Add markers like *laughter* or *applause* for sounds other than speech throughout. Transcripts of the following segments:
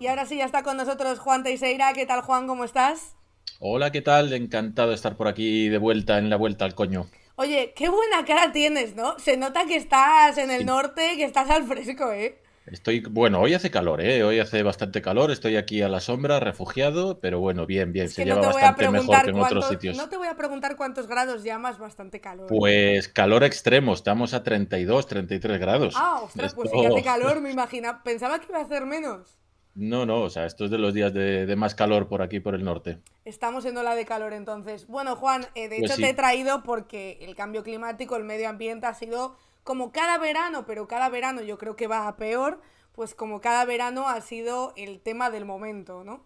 Y ahora sí, ya está con nosotros Juan Teixeira. ¿Qué tal, Juan? ¿Cómo estás? Hola, ¿qué tal? Encantado de estar por aquí de vuelta, en la vuelta al coño. Oye, qué buena cara tienes, ¿no? Se nota que estás en el norte, que estás al fresco, ¿eh? Estoy, bueno, hoy hace calor, ¿eh? Hoy hace bastante calor, estoy aquí a la sombra, refugiado, pero bueno, bien, bien, se lleva bastante mejor que en otros sitios. No te voy a preguntar cuántos grados llamas bastante calor. Pues calor extremo, estamos a 32, 33 grados. Ah, ostras, pues sí hace calor, me imagina. Pensaba que iba a hacer menos. No, no, o sea, esto es de los días de, más calor por aquí, por el norte. Estamos en ola de calor entonces. Bueno, Juan, eh, de pues hecho te he traído porque el cambio climático, el medio ambiente ha sido como cada verano, pero cada verano yo creo que va a peor, pues como cada verano ha sido el tema del momento, ¿no?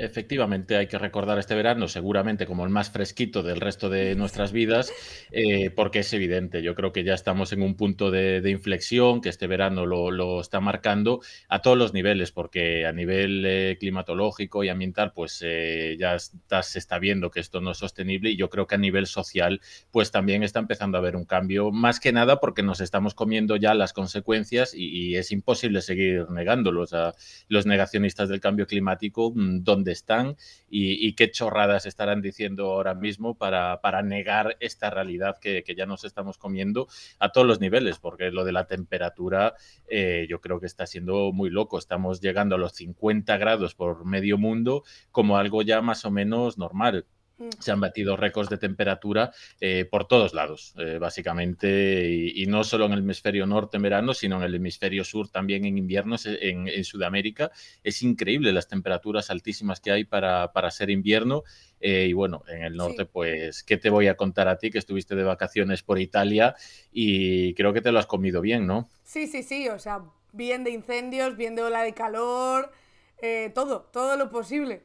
Efectivamente, hay que recordar este verano, seguramente como el más fresquito del resto de nuestras vidas, eh, porque es evidente, yo creo que ya estamos en un punto de, inflexión que este verano lo, está marcando a todos los niveles, porque a nivel eh, climatológico y ambiental, pues eh, ya se está viendo que esto no es sostenible y yo creo que a nivel social, pues también está empezando a haber un cambio, más que nada porque nos estamos comiendo ya las consecuencias y, es imposible seguir negándolos a los negacionistas del cambio climático, mm, donde están y, qué chorradas estarán diciendo ahora mismo para, para negar esta realidad que, ya nos estamos comiendo a todos los niveles, porque lo de la temperatura eh, yo creo que está siendo muy loco. Estamos llegando a los 50 grados por medio mundo como algo ya más o menos normal se han batido récords de temperatura eh, por todos lados, eh, básicamente, y, no solo en el hemisferio norte en verano, sino en el hemisferio sur también en invierno, en, Sudamérica. Es increíble las temperaturas altísimas que hay para, ser invierno. Eh, y bueno, en el norte, pues, ¿qué te voy a contar a ti que estuviste de vacaciones por Italia y creo que te lo has comido bien, ¿no? Sí, sí, sí, o sea, bien de incendios, bien de ola de calor, todo, todo lo posible.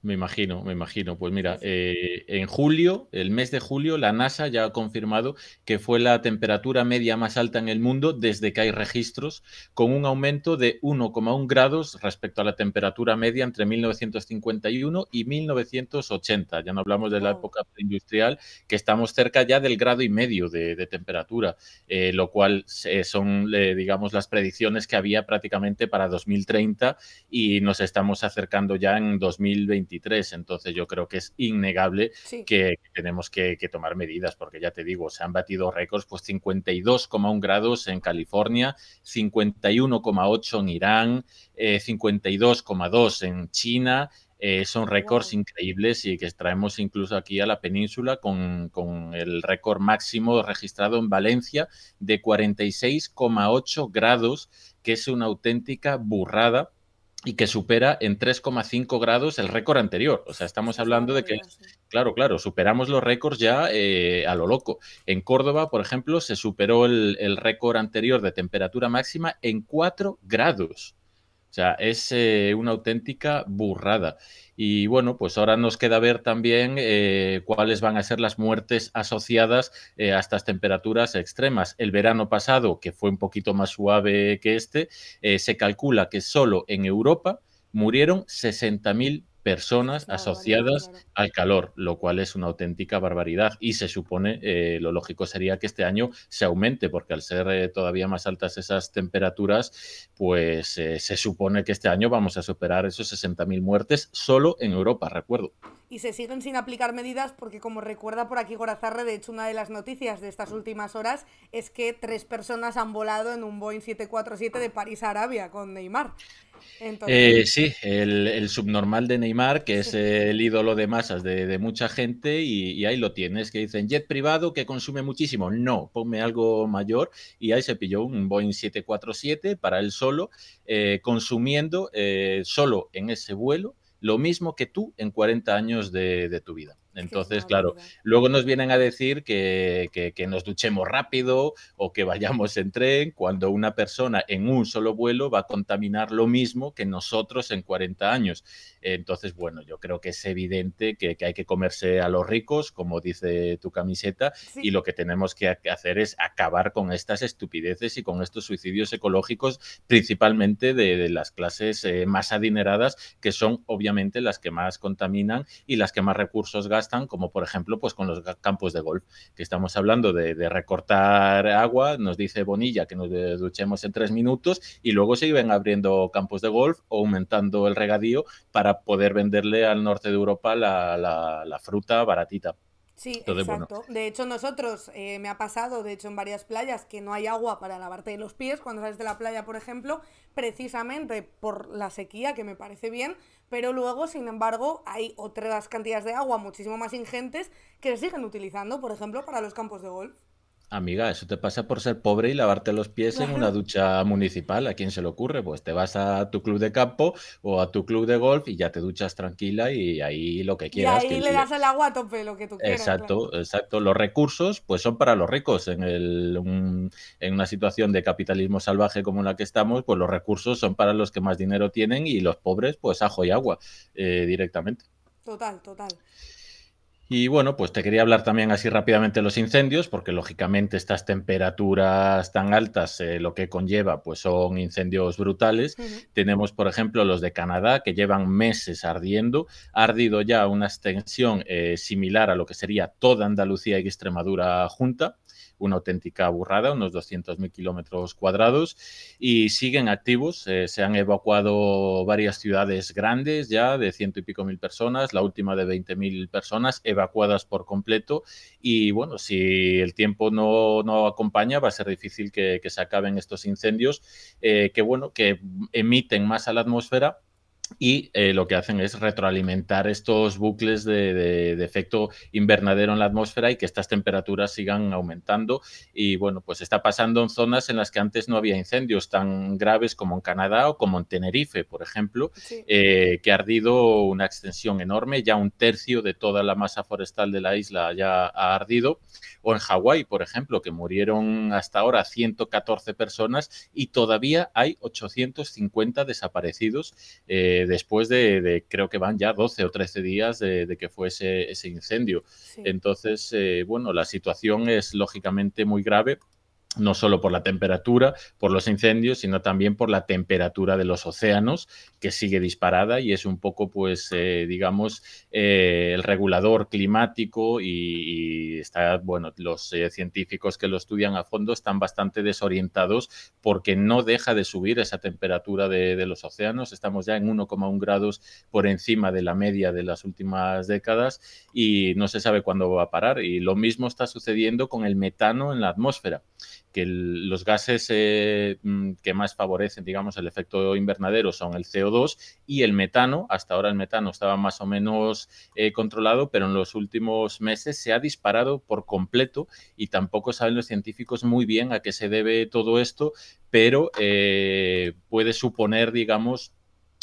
Me imagino, me imagino. Pues mira, eh, en julio, el mes de julio, la NASA ya ha confirmado que fue la temperatura media más alta en el mundo desde que hay registros, con un aumento de 1,1 grados respecto a la temperatura media entre 1951 y 1980. Ya no hablamos de la época preindustrial, que estamos cerca ya del grado y medio de, temperatura, eh, lo cual eh, son, digamos, las predicciones que había prácticamente para 2030 y nos estamos acercando ya en 2021 entonces yo creo que es innegable que, tenemos que, tomar medidas, porque ya te digo, se han batido récords, pues 52,1 grados en California, 51,8 en Irán, 52,2 eh, en China, eh, son récords increíbles y que traemos incluso aquí a la península con, con el récord máximo registrado en Valencia de 46,8 grados, que es una auténtica burrada y que supera en 3,5 grados el récord anterior. O sea, estamos hablando de que, claro, claro, superamos los récords ya eh, a lo loco. En Córdoba, por ejemplo, se superó el, el récord anterior de temperatura máxima en 4 grados. O sea, es eh, una auténtica burrada. Y bueno, pues ahora nos queda ver también eh, cuáles van a ser las muertes asociadas eh, a estas temperaturas extremas. El verano pasado, que fue un poquito más suave que este, se calcula que solo en Europa murieron 60.000 personas asociadas al calor, lo cual es una auténtica barbaridad. Y se supone, eh, lo lógico sería que este año se aumente, porque al ser eh, todavía más altas esas temperaturas, pues eh, se supone que este año vamos a superar esos 60.000 muertes solo en Europa, recuerdo. Y se siguen sin aplicar medidas porque, como recuerda por aquí Gorazarre, de hecho una de las noticias de estas últimas horas es que tres personas han volado en un Boeing 747 de París a Arabia con Neymar. Eh, sí, el, subnormal de Neymar, que es el ídolo de masas de, mucha gente, y, ahí lo tienes, que dicen jet privado que consume muchísimo. No, ponme algo mayor. Y ahí se pilló un Boeing 747 para él solo, eh, consumiendo eh, solo en ese vuelo lo mismo que tú en 40 años de tu vida. Entonces, claro, luego nos vienen a decir que, nos duchemos rápido o que vayamos en tren cuando una persona en un solo vuelo va a contaminar lo mismo que nosotros en 40 años. Entonces, bueno, yo creo que es evidente que, hay que comerse a los ricos, como dice tu camiseta, y lo que tenemos que hacer es acabar con estas estupideces y con estos suicidios ecológicos, principalmente de, las clases eh, más adineradas, que son obviamente las que más contaminan y las que más recursos gastan como por ejemplo pues con los campos de golf, que estamos hablando de, recortar agua, nos dice Bonilla que nos duchemos en tres minutos y luego se iban abriendo campos de golf o aumentando el regadío para poder venderle al norte de Europa la fruta baratita. Sí, exacto. De hecho, nosotros, eh, me ha pasado, de hecho, en varias playas que no hay agua para lavarte los pies cuando sales de la playa, por ejemplo, precisamente por la sequía, que me parece bien, pero luego, sin embargo, hay otras cantidades de agua muchísimo más ingentes que se siguen utilizando, por ejemplo, para los campos de golf. Amiga, eso te pasa por ser pobre y lavarte los pies en una ducha municipal. ¿A quién se le ocurre? Pues te vas a tu club de campo o a tu club de golf y ya te duchas tranquila y ahí lo que quieras. Y ahí le das el agua a tope lo que tú quieras. Exacto, exacto. Los recursos pues son para los ricos. En, el, en una situación de capitalismo salvaje como la que estamos, pues los recursos son para los que más dinero tienen y los pobres pues ajo y agua eh, directamente. Total, total. Y bueno, pues te quería hablar también así rápidamente de los incendios, porque lógicamente estas temperaturas tan altas eh, lo que conlleva pues son incendios brutales. Tenemos, por ejemplo, los de Canadá que llevan meses ardiendo. Ha ardido ya una extensión eh, similar a lo que sería toda Andalucía y Extremadura junta una auténtica burrada, unos 200.000 kilómetros cuadrados, y siguen activos. Eh, se han evacuado varias ciudades grandes ya de ciento y pico mil personas, la última de 20.000 personas evacuadas por completo. Y bueno, si el tiempo no, no acompaña, va a ser difícil que, se acaben estos incendios, eh, que bueno, que emiten más a la atmósfera y eh, lo que hacen es retroalimentar estos bucles de, efecto invernadero en la atmósfera y que estas temperaturas sigan aumentando. Y bueno, pues está pasando en zonas en las que antes no había incendios tan graves como en Canadá o como en Tenerife, por ejemplo, eh, que ha ardido una extensión enorme, ya un tercio de toda la masa forestal de la isla ya ha ardido, o en Hawái, por ejemplo, que murieron hasta ahora 114 personas y todavía hay 850 desaparecidos. Eh, eh, después de, creo que van ya 12 o 13 días de, que fue ese, incendio. Entonces, eh, bueno, la situación es lógicamente muy grave no solo por la temperatura, por los incendios, sino también por la temperatura de los océanos, que sigue disparada y es un poco, pues, eh, digamos, eh, el regulador climático y, está, bueno, los eh, científicos que lo estudian a fondo están bastante desorientados porque no deja de subir esa temperatura de, de los océanos. Estamos ya en 1,1 grados por encima de la media de las últimas décadas y no se sabe cuándo va a parar. Y lo mismo está sucediendo con el metano en la atmósfera que los gases eh, mm, que más favorecen, digamos, el efecto invernadero son el CO2 y el metano. Hasta ahora el metano estaba más o menos eh, controlado, pero en los últimos meses se ha disparado por completo y tampoco saben los científicos muy bien a qué se debe todo esto, pero eh, puede suponer, digamos,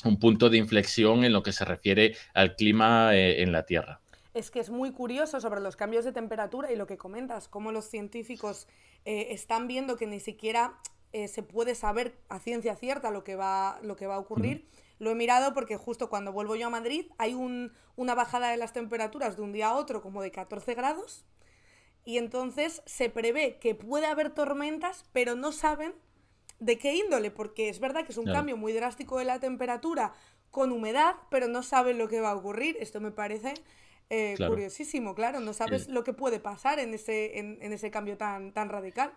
un punto de inflexión en lo que se refiere al clima en la Tierra es que es muy curioso sobre los cambios de temperatura y lo que comentas, cómo los científicos eh, están viendo que ni siquiera eh, se puede saber a ciencia cierta lo que va, lo que va a ocurrir. Lo he mirado porque justo cuando vuelvo yo a Madrid hay una bajada de las temperaturas de un día a otro como de 14 grados y entonces se prevé que puede haber tormentas, pero no saben de qué índole, porque es verdad que es un cambio muy drástico de la temperatura con humedad, pero no saben lo que va a ocurrir. Esto me parece eh, curiosísimo, claro, no sabes lo que puede pasar en ese, en ese cambio tan, tan radical.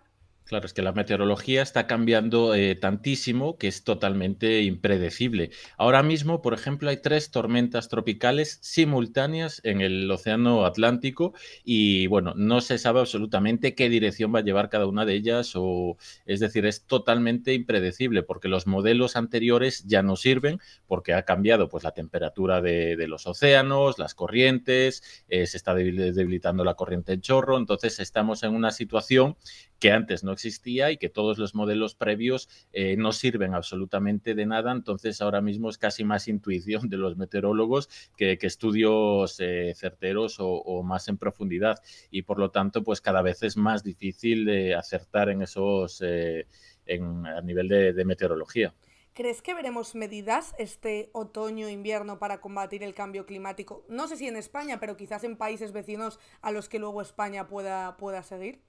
Claro, es que la meteorología está cambiando eh, tantísimo que es totalmente impredecible. Ahora mismo, por ejemplo, hay tres tormentas tropicales simultáneas en el Océano Atlántico y, bueno, no se sabe absolutamente qué dirección va a llevar cada una de ellas o, es decir, es totalmente impredecible porque los modelos anteriores ya no sirven porque ha cambiado pues la temperatura de, los océanos, las corrientes, eh, se está debilitando la corriente en chorro, entonces estamos en una situación que antes no existía y que todos los modelos previos eh, no sirven absolutamente de nada. Entonces, ahora mismo es casi más intuición de los meteorólogos que, estudios eh, certeros o, más en profundidad. Y por lo tanto, pues cada vez es más difícil de acertar en esos eh, en, a nivel de, meteorología. ¿Crees que veremos medidas este otoño-invierno para combatir el cambio climático? No sé si en España, pero quizás en países vecinos a los que luego España pueda, pueda seguir.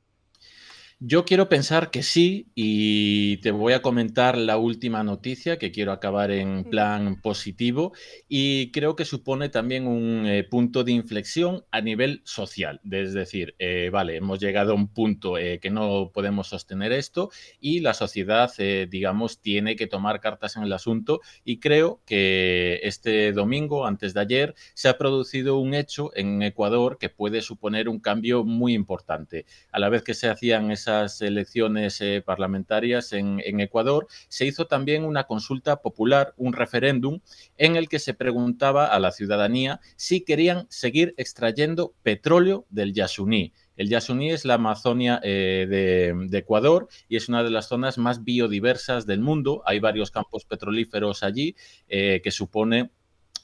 Yo quiero pensar que sí y te voy a comentar la última noticia que quiero acabar en plan positivo y creo que supone también un eh, punto de inflexión a nivel social. Es decir, eh, vale, hemos llegado a un punto eh, que no podemos sostener esto y la sociedad, digamos, tiene que tomar cartas en el asunto y creo que este domingo, antes de ayer, se ha producido un hecho en Ecuador que puede suponer un cambio muy importante. A la vez que se hacían esas elecciones eh, parlamentarias en, Ecuador, se hizo también una consulta popular, un referéndum, en el que se preguntaba a la ciudadanía si querían seguir extrayendo petróleo del Yasuní. El Yasuní es la Amazonia eh, de, Ecuador y es una de las zonas más biodiversas del mundo. Hay varios campos petrolíferos allí eh, que supone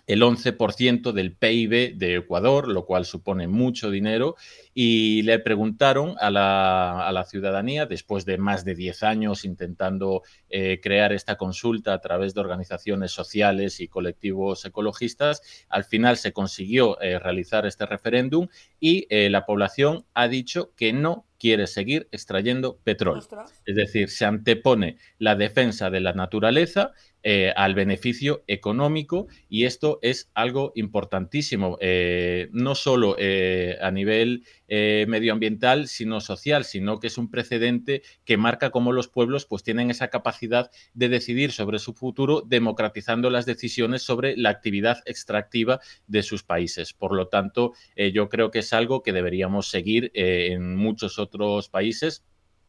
el 11% del PIB de Ecuador, lo cual supone mucho dinero, y le preguntaron a la, ciudadanía, después de más de 10 años intentando eh, crear esta consulta a través de organizaciones sociales y colectivos ecologistas, al final se consiguió eh, realizar este referéndum y eh, la población ha dicho que no quiere seguir extrayendo petróleo. Es decir, se antepone la defensa de la naturaleza eh, al beneficio económico y esto es algo importantísimo, eh, no solo eh, a nivel eh, medioambiental, sino social, sino que es un precedente que marca cómo los pueblos pues, tienen esa capacidad de decidir sobre su futuro, democratizando las decisiones sobre la actividad extractiva de sus países. Por lo tanto, eh, yo creo que es algo que deberíamos seguir eh, en muchos otros países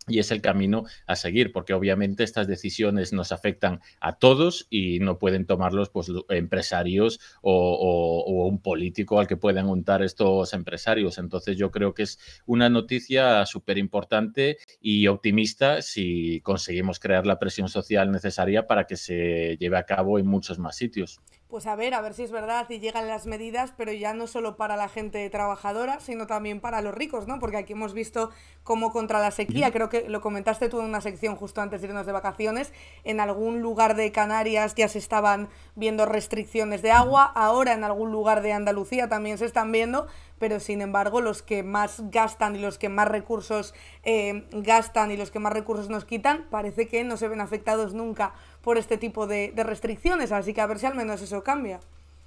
y es el camino a seguir, porque obviamente estas decisiones nos afectan a todos y no pueden tomarlos pues, empresarios o, o, un político al que puedan untar estos empresarios. Entonces yo creo que es una noticia súper importante y optimista si conseguimos crear la presión social necesaria para que se lleve a cabo en muchos más sitios pues a ver, a ver si es verdad y llegan las medidas, pero ya no solo para la gente trabajadora, sino también para los ricos, ¿no? Porque aquí hemos visto cómo contra la sequía, creo que lo comentaste tú en una sección justo antes de irnos de vacaciones, en algún lugar de Canarias ya se estaban viendo restricciones de agua, ahora en algún lugar de Andalucía también se están viendo, pero sin embargo los que más gastan y los que más recursos eh, gastan y los que más recursos nos quitan parece que no se ven afectados nunca por este tipo de, de restricciones, así que a ver si al menos eso cambia.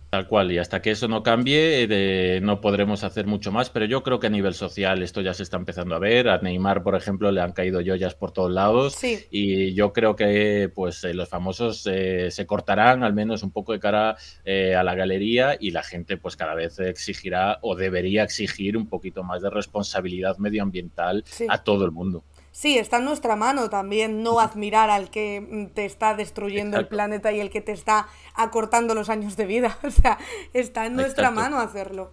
Tal cual, y hasta que eso no cambie, eh, no podremos hacer mucho más, pero yo creo que a nivel social esto ya se está empezando a ver. A Neymar, por ejemplo, le han caído joyas por todos lados y yo creo que pues eh, los famosos eh, se cortarán al menos un poco de cara a la galería y la gente pues cada vez exigirá o debería exigir un poquito más de responsabilidad medioambiental a todo el mundo. Sí, está en nuestra mano también no admirar al que te está destruyendo el planeta y el que te está acortando los años de vida. *laughs* O sea, está en nuestra mano hacerlo.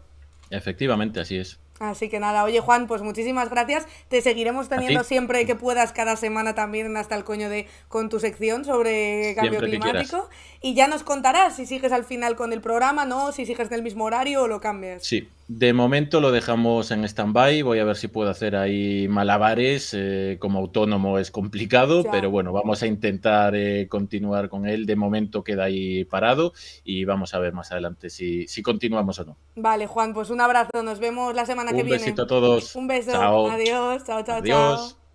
Efectivamente, así es. Así que nada, oye Juan, pues muchísimas gracias. Te seguiremos teniendo siempre que puedas cada semana también hasta el coño de con tu sección sobre cambio climático. Y ya nos contarás si sigues al final con el programa, ¿no? Si sigues en el mismo horario o lo cambias. Sí, de momento lo dejamos en stand-by. Voy a ver si puedo hacer ahí malabares. Eh, como autónomo es complicado, pero bueno, vamos a intentar eh, continuar con él. De momento queda ahí parado y vamos a ver más adelante si, continuamos o no. Vale, Juan, pues un abrazo. Nos vemos la semana que viene. Un besito a todos. Un beso. Adiós. Chao, chao, chao.